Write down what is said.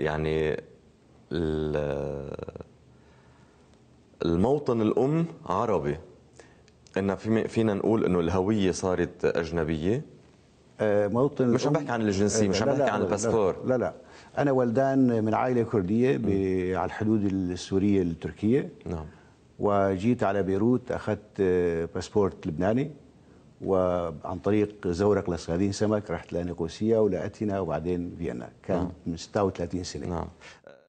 يعني الموطن الام عربي ان فينا نقول انه الهويه صارت اجنبيه آه، موطن مش عم بحكي عن الجنسيه مش آه، عم بحكي عن الباسبور لا, لا لا انا ولدان من عائله كرديه على الحدود السوريه التركيه نعم وجيت على بيروت اخذت آه، باسبورت لبناني وعن طريق زورق لصيادين سمك رحت لانيقوسيا ولاتينا وبعدين فيينا كان نعم. من 36 سنه نعم